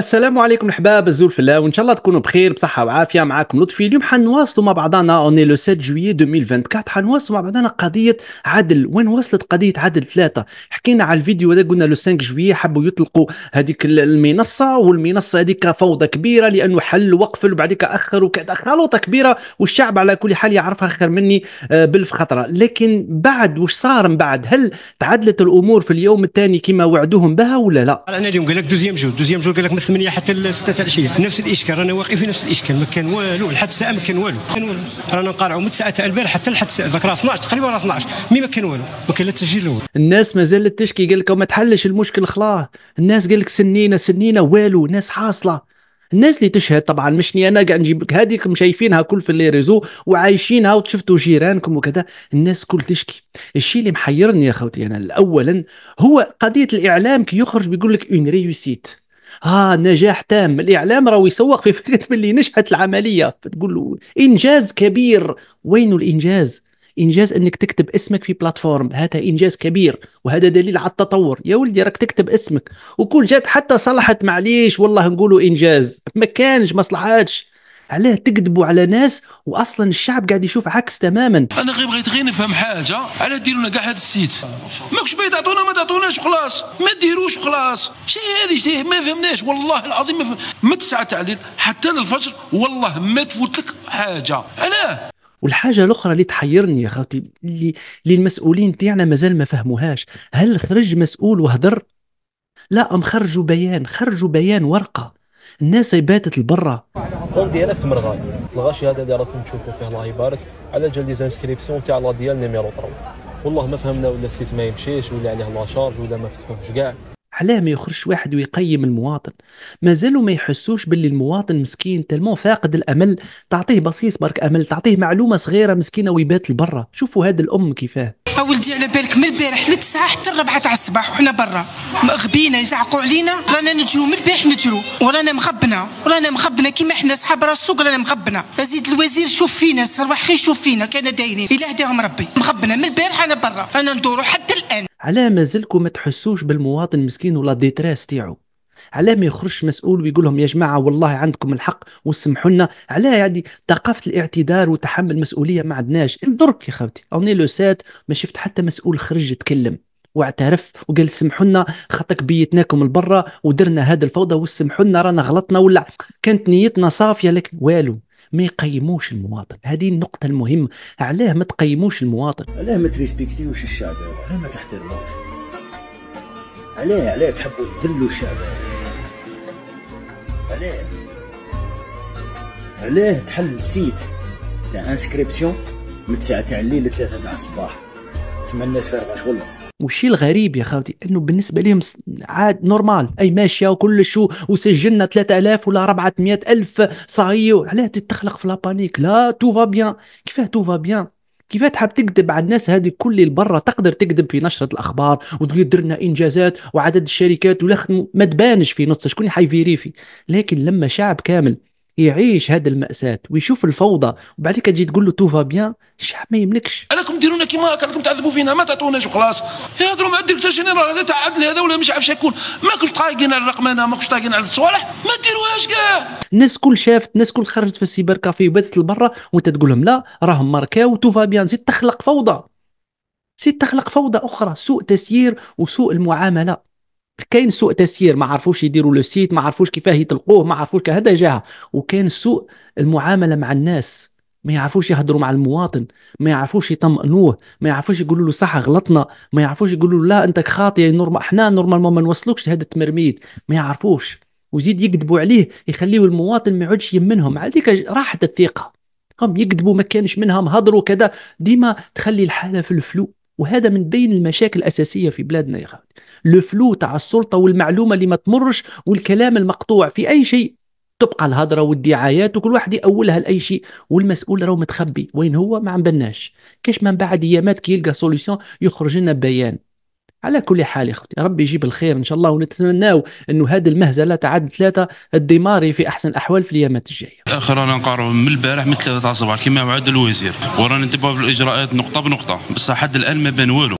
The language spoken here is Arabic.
السلام عليكم الحباب الزول في الله وان شاء الله تكونوا بخير بصحه وعافيه معاكم لطفي اليوم حنواصلوا مع بعضنا اوني لو 7 جويي 2024 حنواصلوا مع بعضنا قضيه عدل وين وصلت قضيه عدل ثلاثه حكينا على الفيديو هذا قلنا لو 5 جويي حبوا يطلقوا هذيك المنصه والمنصه هذيك فوضى كبيره لانه حل وقفل وبعديك اخر وكذا خلوطه كبيره والشعب على كل حال يعرفها خير مني آه، بالف خطره لكن بعد وش صار من بعد هل تعدلت الامور في اليوم الثاني كما وعدوهم بها ولا لا؟ انا اليوم قال لك دوزيام جو دوزيام جو قال لك 8 حتى ل 6 تاع العشيه نفس الاشكال رانا واقفين في نفس الاشكال ما كان والو لحد الساعه ما كان والو كان والو رانا نقارعوا من 9 تاع البارح حتى لحد الساعه ذاك راه 12 تقريبا 12 مي ما كان والو ما كان لا تسجيل الاول الناس مازالت تشكي قال لك ما تحلش المشكل خلاص الناس قال لك سنينا سنينا والو الناس حاصله الناس اللي تشهد طبعا مشني انا قاعد نجيب لك هذيك شايفينها كل في لي ريزو وعايشينها وشفتوا جيرانكم وكذا الناس كل تشكي الشيء اللي محيرني يا خوتي انا اولا هو قضيه الاعلام كي يخرج بيقول لك اون ريوسيت ها نجاح تام الاعلام راهو يسوق في فكره باللي نجحت العمليه فتقول له انجاز كبير وين الانجاز انجاز انك تكتب اسمك في بلاتفورم هذا انجاز كبير وهذا دليل على التطور يا ولدي راك تكتب اسمك وكل جات حتى صلحت معليش والله نقولوا انجاز ما كانش ما صلحاتش علاه تكذبوا على ناس واصلا الشعب قاعد يشوف عكس تماما انا غير بغيت غير نفهم حاجه على ديروا لنا كاع هذا السيت ماكش باغي تعطونا ما تعطوناش خلاص ما ديروش خلاص شي هذه شي ما فهمناش والله العظيم ما فهم. من تاع الليل حتى للفجر والله ما تفوت لك حاجه علاه والحاجه الاخرى اللي تحيرني يا خوتي اللي, اللي المسؤولين تاعنا مازال ما فهموهاش هل خرج مسؤول وهدر لا ام خرجوا بيان خرجوا بيان ورقه الناس باتت لبرا اون ديالك تمرغاي الغاشي هذا اللي راكم تشوفوا فيه الله يبارك على جال ديزانسكريبسيون تاع لا ديال نيميرو 3 والله ما فهمنا ولا السيت ما يمشيش ولا عليه لا شارج ولا ما فتحوهش كاع علاه ما يخرجش واحد ويقيم المواطن مازالوا ما يحسوش باللي المواطن مسكين تلمون فاقد الامل تعطيه بصيص برك امل تعطيه معلومه صغيره مسكينه ويبات لبرا شوفوا هذا الام كيفاه ولدي على بالك من البارح للتسعه حتى الربعه تاع الصباح وحنا برا غبينا يزعقوا علينا رانا نجرو من البارح نجرو ورانا مغبنا ورانا مغبنا كيما حنا صحاب راس السوق رانا مغبنا ازيد الوزير شوف فينا صرواح خير شوف فينا كان دايرين الى هداهم ربي مغبنا من البارح انا برا رانا ندورو حتى الان علاه مازلكم ما تحسوش بالمواطن مسكين ولا ديتريس تاعو علاه ما يخرجش مسؤول ويقول لهم يا جماعه والله عندكم الحق واسمحوا لنا علاه هذه ثقافه الاعتذار وتحمل المسؤوليه ما عندناش درك يا خوتي اوني لو سات ما شفت حتى مسؤول خرج يتكلم واعترف وقال سمحوا لنا خطك بيتناكم لبرا ودرنا هذا الفوضى وسمحوا لنا رانا غلطنا ولا كانت نيتنا صافيه لكن والو ما يقيموش المواطن هذه النقطة المهمة علاه ما تقيموش المواطن علاه ما تريسبكتيوش الشعب علاه ما تحترموش عليه عليه تحبوا تذلوا الشعب عليه عليه تحل السيت تاع انسكريبسيون من 9 تاع الليل ل 3 تاع الصباح تما الناس فارغه شغل والشيء الغريب يا خاوتي انه بالنسبه لهم عاد نورمال اي ماشيه وكلش وسجلنا 3000 ولا 400 الف علاه تتخلق في لابانيك لا تو فا بيان كيفاه تو فا بيان كيف تحب تكذب على الناس هذه كل اللي برا تقدر تكذب في نشره الاخبار وتقول درنا انجازات وعدد الشركات ولخ ما تبانش في نص شكون حيفيريفي لكن لما شعب كامل يعيش هذه المأساة ويشوف الفوضى وبعد كتجي تقول له توفا بيان الشعب ما يملكش علاكم ديرونا كيما هكا راكم تعذبوا فينا ما تعطوناش وخلاص يهضروا مع الديكتور جينيرال هذا تعدل هذا ولا مش عارف شكون ما كنتش طايقين على الرقمنه ما كنتش طايقين على التصوالح ما ديروهاش كاع الناس كل شافت الناس كل خرجت في السيبر كافي وباتت لبرا وانت تقول لهم لا راهم ماركاو توفا بيان زيد تخلق فوضى زيد تخلق فوضى اخرى سوء تسيير وسوء المعامله كاين سوء تسيير ما عرفوش يديروا لو سيت ما عرفوش كيفاه يطلقوه ما عرفوش هذا جاها وكاين سوء المعامله مع الناس ما يعرفوش يهضروا مع المواطن ما يعرفوش يطمئنوه ما يعرفوش يقولوا له صح غلطنا ما يعرفوش يقولوا له لا انت خاطئ نورمال احنا نورمالمون ما نوصلوكش لهذا التمرميد ما يعرفوش وزيد يكذبوا عليه يخليوا المواطن ما يعودش يمنهم على ديك راحت الثقه هم يكذبوا ما كانش منهم هضروا كذا ديما تخلي الحاله في الفلو وهذا من بين المشاكل الاساسيه في بلادنا يا خالد الفلو تاع السلطه والمعلومه اللي ما تمرش والكلام المقطوع في اي شيء تبقى الهضره والدعايات وكل واحد يأولها لأي شيء والمسؤول راه متخبي وين هو ما عم بناش كاش من بعد ايامات كي يلقى سوليسيون يخرج لنا بيان على كل حال اختي ربي يجيب الخير ان شاء الله ونتمناو انه هذه المهزله تعد ثلاثه الدماري في احسن الاحوال في الايامات الجايه. اخر انا نقارب من البارح من ثلاثه تاع الصباح كما وعد الوزير ورانا نتبعوا في الاجراءات نقطه بنقطه بصح حد الان ما بان والو.